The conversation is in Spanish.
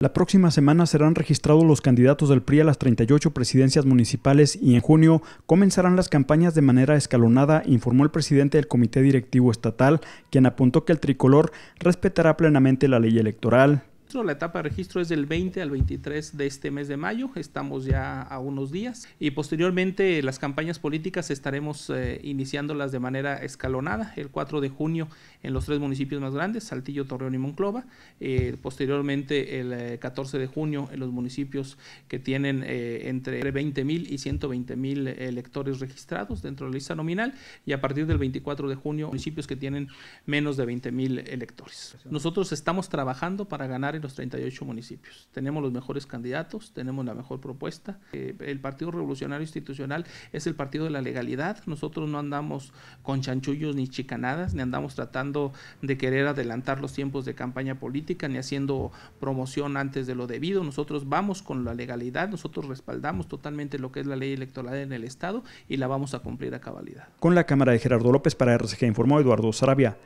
La próxima semana serán registrados los candidatos del PRI a las 38 presidencias municipales y en junio comenzarán las campañas de manera escalonada, informó el presidente del Comité Directivo Estatal, quien apuntó que el tricolor respetará plenamente la ley electoral. La etapa de registro es del 20 al 23 de este mes de mayo. Estamos ya a unos días. Y posteriormente las campañas políticas estaremos eh, iniciándolas de manera escalonada. El 4 de junio en los tres municipios más grandes, Saltillo, Torreón y Monclova. Eh, posteriormente el 14 eh, de junio en los municipios que tienen entre 20 mil y 120 mil electores registrados dentro de la lista nominal. Y a partir del 24 de junio municipios que tienen menos de 20 mil electores. Nosotros estamos trabajando para ganar en los 38 municipios. Tenemos los mejores candidatos, tenemos la mejor propuesta. Eh, el Partido Revolucionario Institucional es el partido de la legalidad. Nosotros no andamos con chanchullos ni chicanadas, ni andamos tratando de querer adelantar los tiempos de campaña política, ni haciendo promoción antes de lo debido. Nosotros vamos con la legalidad, nosotros respaldamos totalmente lo que es la ley electoral en el Estado y la vamos a cumplir a cabalidad. Con la cámara de Gerardo López para RCG informó Eduardo Sarabia.